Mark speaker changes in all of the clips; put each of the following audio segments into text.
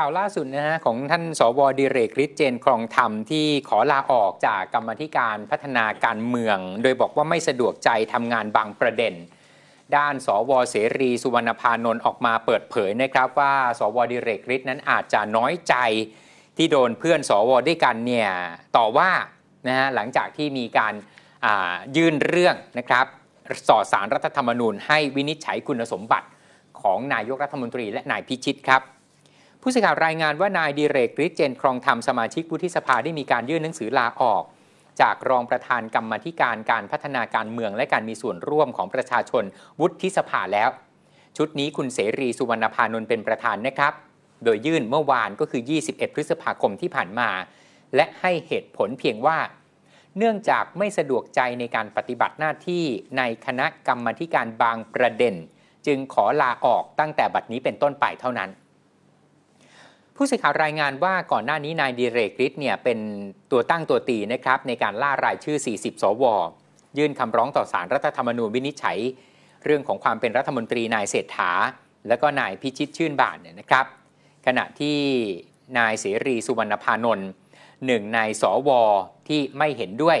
Speaker 1: ข่าวล่าสุดนะฮะของท่านสวดิเรกฤทธิ์เจนครองธรรมที่ขอลาออกจากกรรมธิการพัฒนาการเมือง โดยบอกว่าไม่สะดวกใจทำงานบางประเด็น ด้านสวเสรี สุวรรณพานนท์ออกมาเปิดเผยนะครับ ว่าสวดิเรกฤทธิ์นั้นอาจจะน้อยใจที่โดนเพื่อนสวด้วยกันเนี่ยต่อว่านะฮะหลังจากที่มีการยื่นเรื่องนะครับสอดสารรัฐธรรมนูญให้วินิจฉัยคุณสมบัติของนายกรัฐมนตรีและนายพิชิตครับผู้สื่อข่าวรายงานว่านายดีเรกฤทธิเจน ครองธรรมสมาชิกวุฒิสภาได้มีการยื่นหนังสือลาออก จากรองประธานกรรมธิการการพัฒนาการเมืองและการมีส่วนร่วมของประชาชนวุฒิสภาแล้ว ชุดนี้คุณเสรีสุวรรณพานนท์เป็นประธานนะครับ โดยยื่นเมื่อวานก็คือ 21 พฤษภาคมที่ผ่านมา และให้เหตุผลเพียงว่า เนื่องจากไม่สะดวกใจในการปฏิบัติหน้าที่ในคณะกรรมธิการบางประเด็น จึงขอลาออกตั้งแต่บัดนี้เป็นต้นไปเท่านั้นผู้สื่อข่าวรายงานว่าก่อนหน้านี้นายดิเรกฤทธิ์เนี่ยเป็นตัวตั้งตัวตีนะครับในการล่ารายชื่อ 40 สวยื่นคำร้องต่อสารรัฐธรรมนูญวินิจฉัย เรื่องของความเป็นรัฐมนตรีนายเศรษฐา และก็นายพิชิตชื่นบานเนี่ยนะครับ ขณะที่นายเสรีสุวรรณพานนท์หนึ่งนายสวที่ไม่เห็นด้วย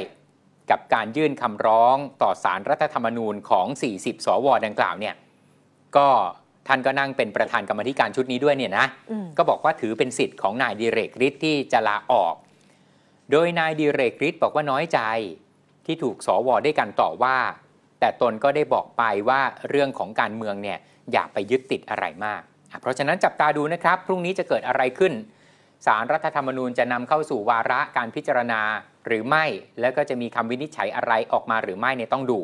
Speaker 1: กับการยื่นคำร้องต่อสารรัฐธรรมนูญของ 40 สว ดังกล่าวเนี่ยก็ท่านก็นั่งเป็นประธานกรรมธิการชุดนี้ด้วยเนี่ยนะก็บอกว่าถือเป็นสิทธิ์ของนายดิเรกฤทธิ์ที่จะลาออก โดยนายดิเรกฤทธิ์บอกว่าน้อยใจที่ถูกสวได้กันต่อว่า แต่ตนก็ได้บอกไปว่าเรื่องของการเมืองเนี่ยอย่าไปยึดติดอะไรมากเพราะฉะนั้นจับตาดูนะครับ พรุ่งนี้จะเกิดอะไรขึ้นสารรัฐธรรมนูญจะนำเข้าสู่วาระการพิจารณาหรือไม่แล้วก็จะมีคำวินิจฉัยอะไรออกมาหรือไม่เนี่ยต้องดู